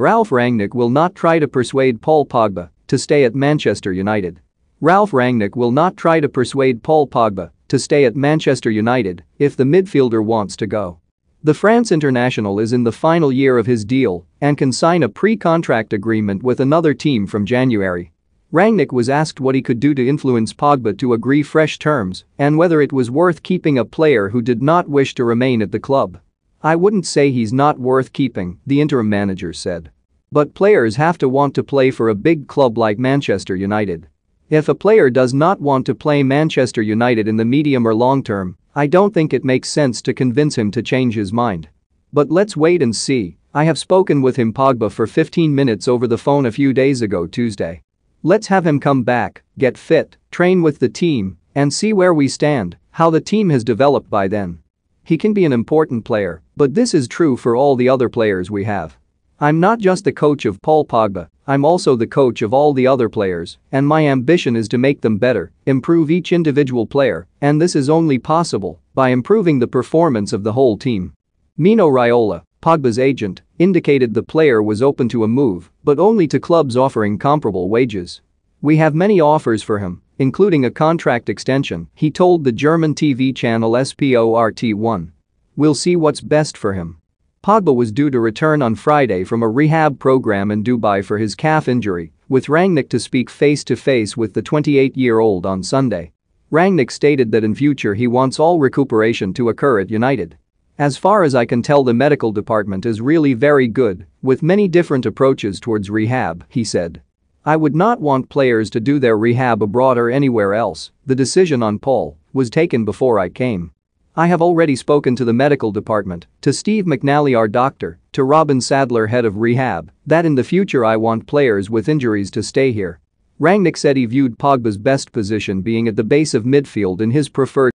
Ralph Rangnick will not try to persuade Paul Pogba to stay at Manchester United. Ralph Rangnick will not try to persuade Paul Pogba to stay at Manchester United if the midfielder wants to go. The France international is in the final year of his deal and can sign a pre-contract agreement with another team from January. Rangnick was asked what he could do to influence Pogba to agree fresh terms and whether it was worth keeping a player who did not wish to remain at the club. I wouldn't say he's not worth keeping, the interim manager said. But players have to want to play for a big club like Manchester United. If a player does not want to play Manchester United in the medium or long term, I don't think it makes sense to convince him to change his mind. But let's wait and see, I have spoken with him Pogba for 15 minutes over the phone a few days ago Tuesday. Let's have him come back, get fit, train with the team, and see where we stand, how the team has developed by then. He can be an important player, but this is true for all the other players we have. I'm not just the coach of Paul Pogba, I'm also the coach of all the other players, and my ambition is to make them better, improve each individual player, and this is only possible by improving the performance of the whole team. Mino Raiola, Pogba's agent, indicated the player was open to a move, but only to clubs offering comparable wages. We have many offers for him, including a contract extension, he told the German TV channel SPORT1. We'll see what's best for him. Pogba was due to return on Friday from a rehab program in Dubai for his calf injury, with Rangnick to speak face-to-face -face with the 28-year-old on Sunday. Rangnick stated that in future he wants all recuperation to occur at United. As far as I can tell the medical department is really very good, with many different approaches towards rehab, he said. I would not want players to do their rehab abroad or anywhere else, the decision on Paul was taken before I came. I have already spoken to the medical department, to Steve McNally our doctor, to Robin Sadler head of rehab, that in the future I want players with injuries to stay here. Rangnick said he viewed Pogba's best position being at the base of midfield in his preferred